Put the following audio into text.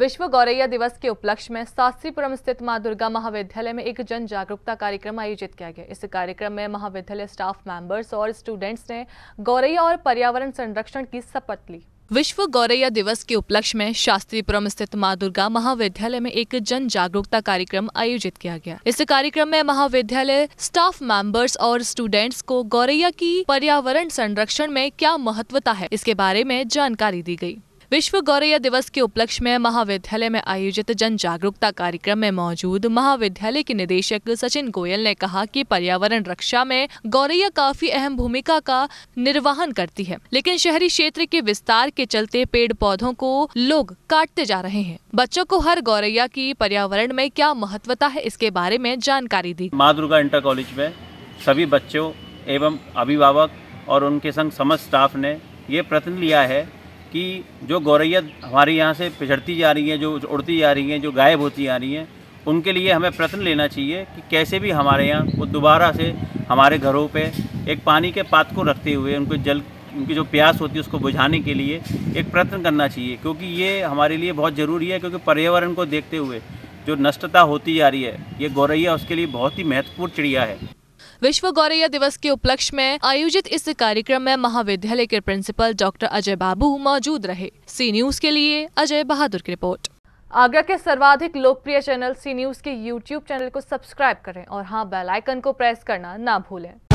विश्व गौरैया दिवस के उपलक्ष्य में शास्त्रीपुरम स्थित मां दुर्गा महाविद्यालय में एक जन जागरूकता कार्यक्रम आयोजित किया गया इस कार्यक्रम में महाविद्यालय स्टाफ मेंबर्स और स्टूडेंट्स ने गौरैया और पर्यावरण संरक्षण की शपथ ली विश्व गौरैया दिवस के उपलक्ष्य में शास्त्रीपुरम स्थित माँ दुर्गा महाविद्यालय में एक जन जागरूकता कार्यक्रम आयोजित किया गया इस कार्यक्रम में महाविद्यालय स्टाफ मेंबर्स और स्टूडेंट्स को गौरैया की पर्यावरण संरक्षण में क्या महत्वता है इसके बारे में जानकारी दी गयी विश्व गौरैया दिवस के उपलक्ष्य में महाविद्यालय में आयोजित जन जागरूकता कार्यक्रम में मौजूद महाविद्यालय के निदेशक सचिन गोयल ने कहा कि पर्यावरण रक्षा में गौरैया काफी अहम भूमिका का निर्वहन करती है लेकिन शहरी क्षेत्र के विस्तार के चलते पेड़ पौधों को लोग काटते जा रहे हैं बच्चों को हर गौरैया की पर्यावरण में क्या महत्वता है इसके बारे में जानकारी दी माँ दुर्गा इंटर कॉलेज में सभी बच्चों एवं अभिभावक और उनके संग समस्त स्टाफ ने ये प्रतिन लिया है कि जो गौरैया हमारे यहाँ से पिछड़ती जा रही हैं जो उड़ती जा रही हैं जो गायब होती जा रही हैं उनके लिए हमें प्रयत्न लेना चाहिए कि कैसे भी हमारे यहाँ वो दोबारा से हमारे घरों पे एक पानी के पात को रखते हुए उनको जल उनकी जो प्यास होती है उसको बुझाने के लिए एक प्रयत्न करना चाहिए क्योंकि ये हमारे लिए बहुत ज़रूरी है क्योंकि पर्यावरण को देखते हुए जो नष्टता होती जा रही है ये गौरैया उसके लिए बहुत ही महत्वपूर्ण चिड़िया है विश्व गौरैया दिवस के उपलक्ष्य में आयोजित इस कार्यक्रम में महाविद्यालय के प्रिंसिपल डॉक्टर अजय बाबू मौजूद रहे सी न्यूज के लिए अजय बहादुर की रिपोर्ट आगरा के सर्वाधिक लोकप्रिय चैनल सी न्यूज के यूट्यूब चैनल को सब्सक्राइब करें और हाँ बेलाइकन को प्रेस करना ना भूलें